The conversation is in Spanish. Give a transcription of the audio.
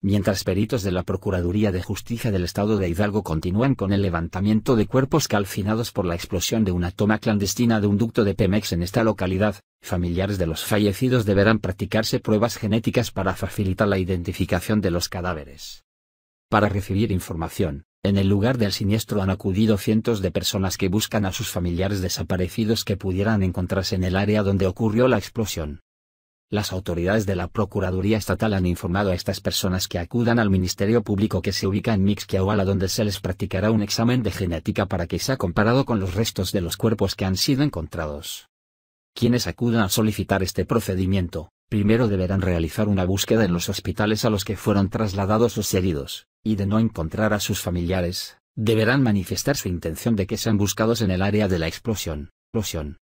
mientras peritos de la Procuraduría de Justicia del Estado de Hidalgo continúan con el levantamiento de cuerpos calcinados por la explosión de una toma clandestina de un ducto de Pemex en esta localidad, familiares de los fallecidos deberán practicarse pruebas genéticas para facilitar la identificación de los cadáveres. Para recibir información, en el lugar del siniestro han acudido cientos de personas que buscan a sus familiares desaparecidos que pudieran encontrarse en el área donde ocurrió la explosión. Las autoridades de la Procuraduría Estatal han informado a estas personas que acudan al Ministerio Público que se ubica en Mixquiahuala donde se les practicará un examen de genética para que sea comparado con los restos de los cuerpos que han sido encontrados. Quienes acudan a solicitar este procedimiento, primero deberán realizar una búsqueda en los hospitales a los que fueron trasladados los heridos, y de no encontrar a sus familiares, deberán manifestar su intención de que sean buscados en el área de la explosión.